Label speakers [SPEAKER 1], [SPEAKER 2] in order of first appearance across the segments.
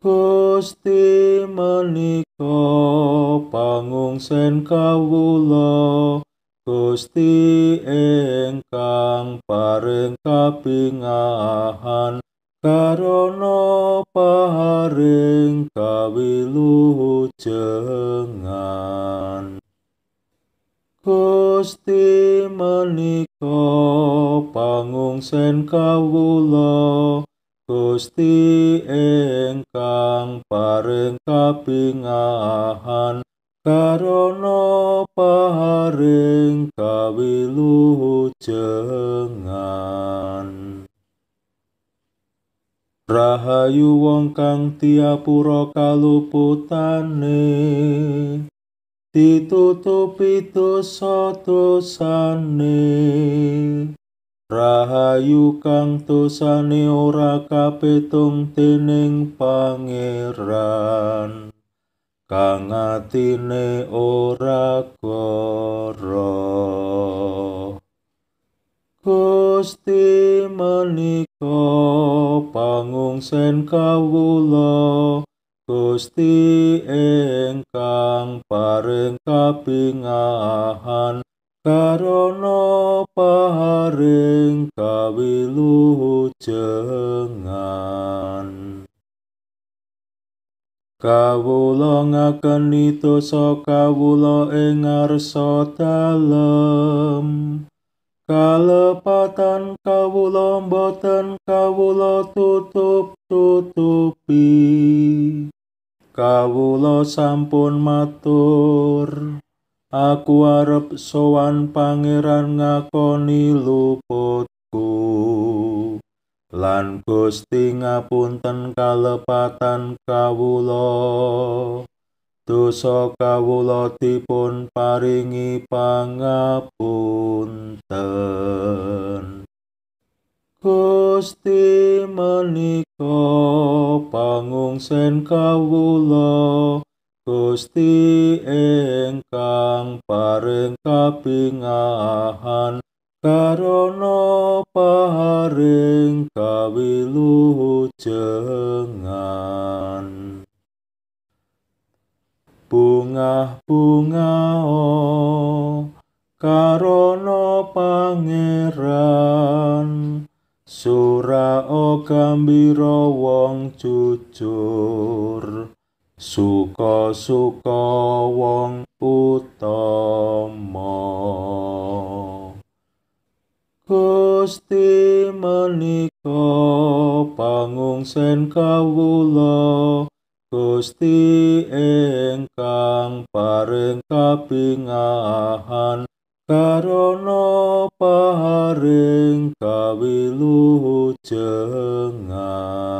[SPEAKER 1] Gusti menika pangungsen kawula Gusti engkang paring kabingahan karana paring kawilujengan Gusti menika pangungsen kawula Gusti engkang paring kabingahan karana paring kawilujengan Rahayu wong kang tiapura kaluputane ditutupi dosa-dosane Rahayu kang dosane ora kapetung dening pangeran kang atine ora goro Gusti menika pangungsen kawula Gusti engkang paring kapingahan Karana paharing kawilujengan Kawula ngaken itu sakawula ing ngarsa dalem Kalepatan kawula boten kawula tutup-tutupi Kawula sampun matur Aku arep sowan pangeran ngakoni luputku. Lan Gusti ngapunten kalepatan kawula. Dosa kawula dipun paringi pangapunten. Gusti menika pangungsen kawula. Gusti engkang pareng kabingahan, karono pareng kawilujengan bunga bunga karono pangeran sura o gambira wong jujur suka suka wong utama Gusti menika pangung sen kawula Gusti engkang paring kapingahan karono paring kawilujengan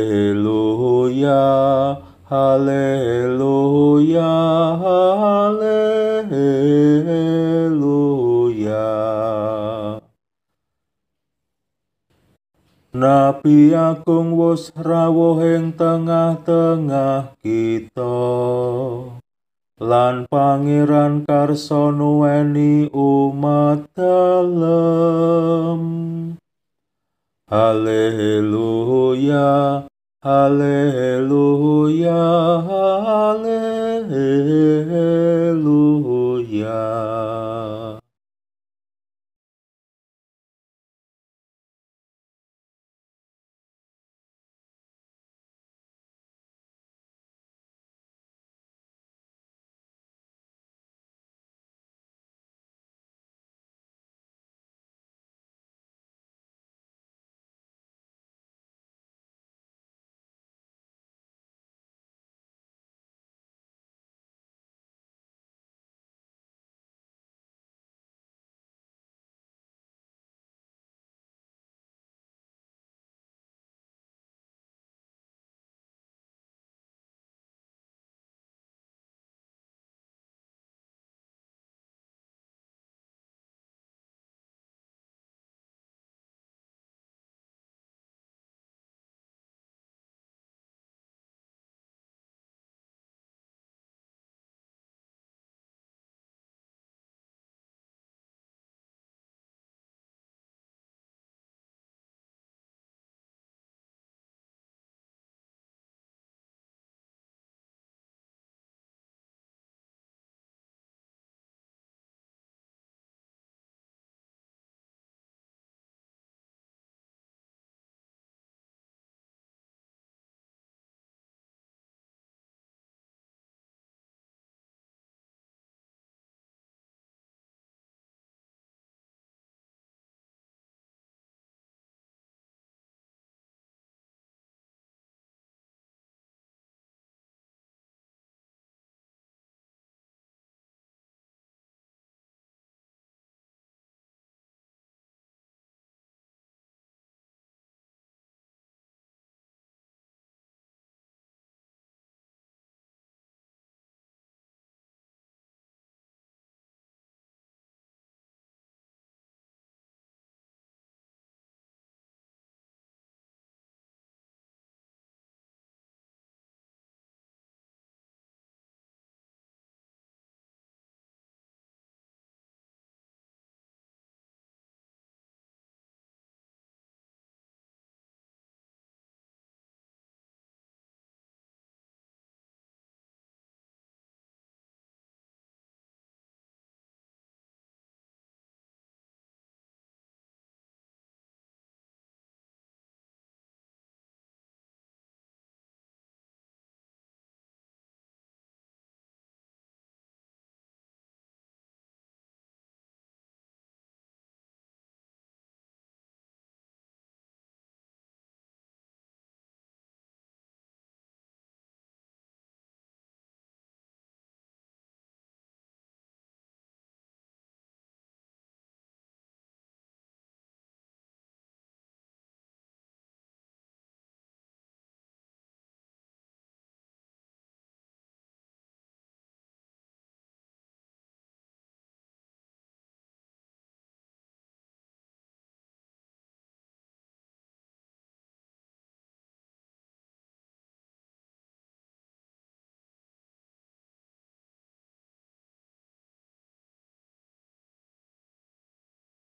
[SPEAKER 1] Nabi Agung wis rawuh ing tengah-tengah kita. Lan pangeran karso nuweni umat dalem. Haleluya. Haleluya.